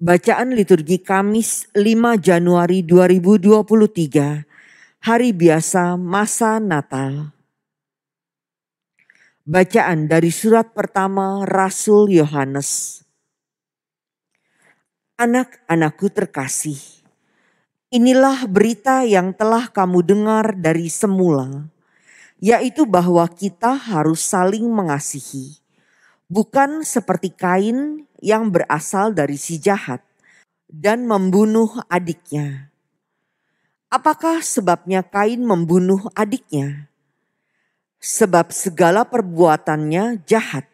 Bacaan liturgi Kamis 5 Januari 2023, hari biasa masa Natal. Bacaan dari surat pertama Rasul Yohanes. Anak-anakku terkasih, inilah berita yang telah kamu dengar dari semula, yaitu bahwa kita harus saling mengasihi bukan seperti Kain yang berasal dari si jahat dan membunuh adiknya. Apakah sebabnya Kain membunuh adiknya? Sebab segala perbuatannya jahat,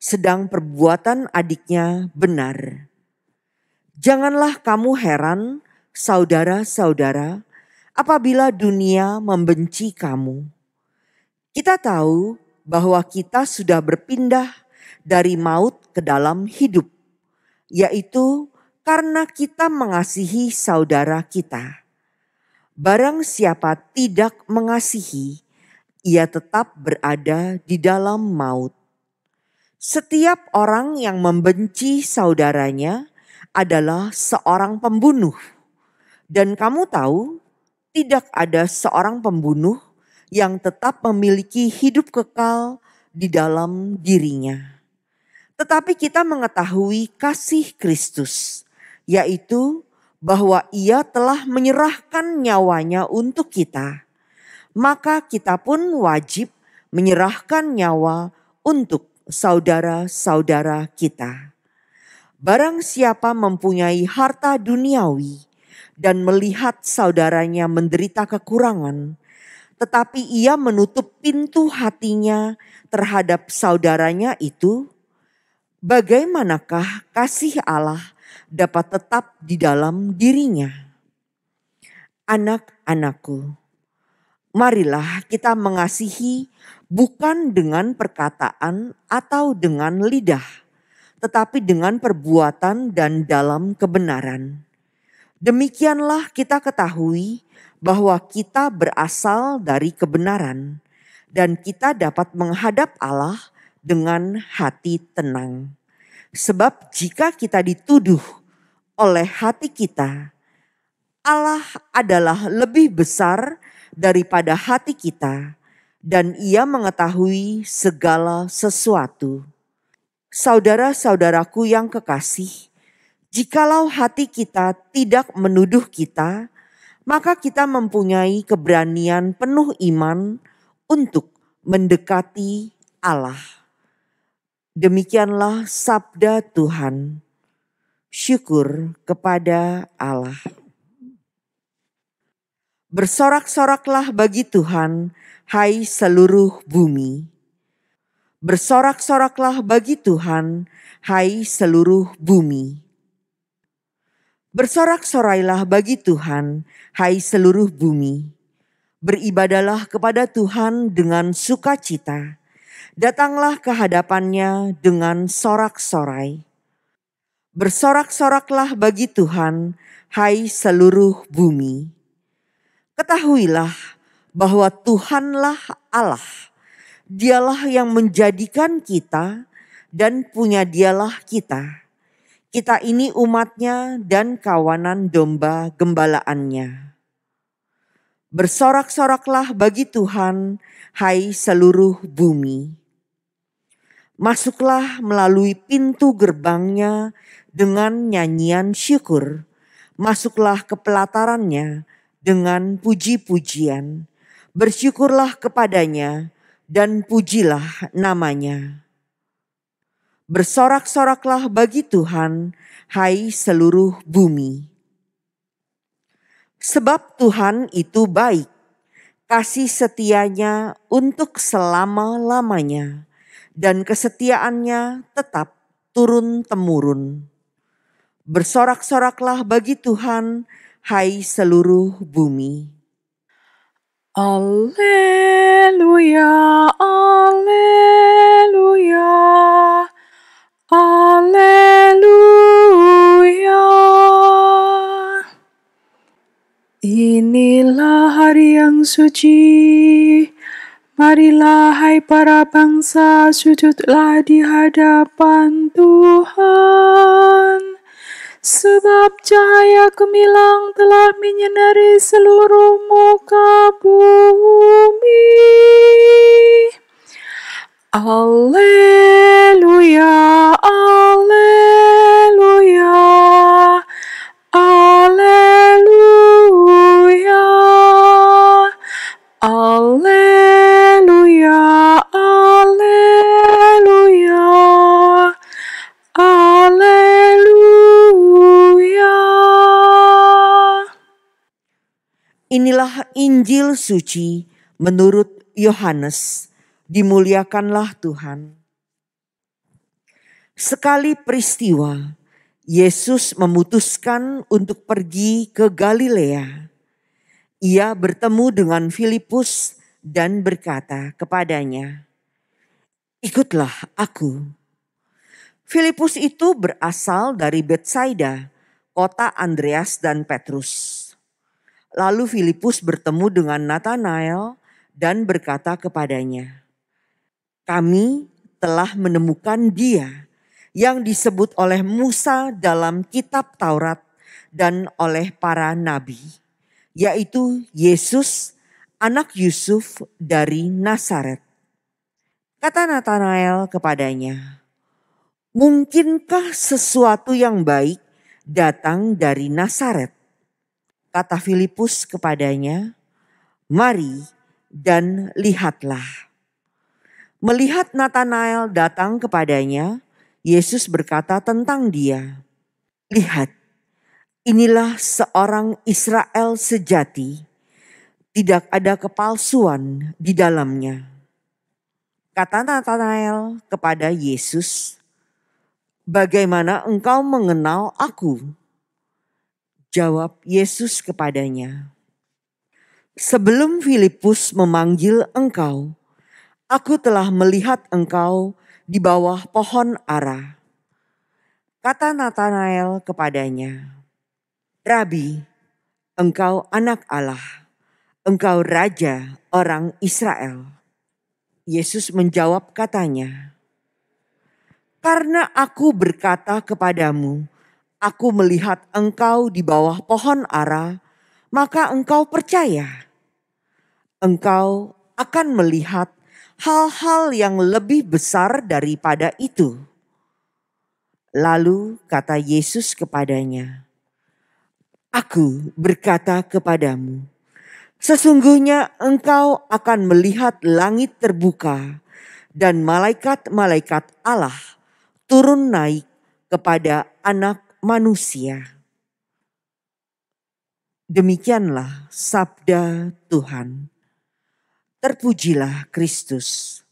sedang perbuatan adiknya benar. Janganlah kamu heran, saudara-saudara, apabila dunia membenci kamu. Kita tahu bahwa kita sudah berpindah dari maut ke dalam hidup, yaitu karena kita mengasihi saudara kita. Barang siapa tidak mengasihi, ia tetap berada di dalam maut. Setiap orang yang membenci saudaranya adalah seorang pembunuh, dan kamu tahu, tidak ada seorang pembunuh yang tetap memiliki hidup kekal di dalam dirinya. Tetapi kita mengetahui kasih Kristus, yaitu bahwa Ia telah menyerahkan nyawanya untuk kita, maka kita pun wajib menyerahkan nyawa untuk saudara-saudara kita. Barang siapa mempunyai harta duniawi dan melihat saudaranya menderita kekurangan, tetapi ia menutup pintu hatinya terhadap saudaranya itu, bagaimanakah kasih Allah dapat tetap di dalam dirinya? Anak-anakku, marilah kita mengasihi bukan dengan perkataan atau dengan lidah, tetapi dengan perbuatan dan dalam kebenaran. Demikianlah kita ketahui bahwa kita berasal dari kebenaran dan kita dapat menghadap Allah dengan hati tenang. Sebab jika kita dituduh oleh hati kita, Allah adalah lebih besar daripada hati kita dan ia mengetahui segala sesuatu. Saudara-saudaraku yang kekasih, jikalau hati kita tidak menuduh kita, maka kita mempunyai keberanian penuh iman untuk mendekati Allah. Demikianlah sabda Tuhan. Syukur kepada Allah. Bersorak-soraklah bagi Tuhan, hai seluruh bumi. Bersorak-soraklah bagi Tuhan, hai seluruh bumi. Bersorak-sorailah bagi Tuhan, hai seluruh bumi. Beribadalah kepada Tuhan dengan sukacita Datanglah ke hadapannya dengan sorak-sorai. Bersorak-soraklah bagi Tuhan, hai seluruh bumi. Ketahuilah bahwa Tuhanlah Allah. Dialah yang menjadikan kita dan punya dialah kita. Kita ini umatnya dan kawanan domba gembalaannya. Bersorak-soraklah bagi Tuhan, hai seluruh bumi. Masuklah melalui pintu gerbangnya dengan nyanyian syukur. Masuklah ke pelatarannya dengan puji-pujian. Bersyukurlah kepadanya dan pujilah namanya. Bersorak-soraklah bagi Tuhan, hai seluruh bumi Sebab Tuhan itu baik, kasih setianya untuk selama-lamanya, dan kesetiaannya tetap turun-temurun. Bersorak-soraklah bagi Tuhan, hai seluruh bumi. Alleluia, suci. Marilah hai para bangsa, sujudlah di hadapan Tuhan. Sebab cahaya kemilang telah menyinari seluruh muka bumi. Alleluia. Alleluia, Alleluia, Alleluia. Inilah Injil suci menurut Yohanes. Dimuliakanlah Tuhan. Sekali peristiwa, Yesus memutuskan untuk pergi ke Galilea ia bertemu dengan Filipus dan berkata kepadanya, "Ikutlah aku." Filipus itu berasal dari Betsaida, kota Andreas dan Petrus. Lalu Filipus bertemu dengan Nathanael dan berkata kepadanya, "Kami telah menemukan dia yang disebut oleh Musa dalam kitab Taurat dan oleh para nabi." yaitu Yesus anak Yusuf dari Nasaret. Kata Nathanael kepadanya, "Mungkinkah sesuatu yang baik datang dari Nasaret? Kata Filipus kepadanya, "Mari dan lihatlah." Melihat Nathanael datang kepadanya, Yesus berkata tentang dia, "Lihat, Inilah seorang Israel sejati, tidak ada kepalsuan di dalamnya. Kata Nathanael kepada Yesus, "Bagaimana engkau mengenal Aku?" Jawab Yesus kepadanya, "Sebelum Filipus memanggil engkau, Aku telah melihat engkau di bawah pohon ara." Kata Nathanael kepadanya, Rabi, engkau anak Allah, engkau raja orang Israel. Yesus menjawab katanya, Karena aku berkata kepadamu, aku melihat engkau di bawah pohon ara, maka engkau percaya. Engkau akan melihat hal-hal yang lebih besar daripada itu. Lalu kata Yesus kepadanya, Aku berkata kepadamu, sesungguhnya engkau akan melihat langit terbuka dan malaikat-malaikat Allah turun naik kepada anak manusia. Demikianlah sabda Tuhan. Terpujilah Kristus.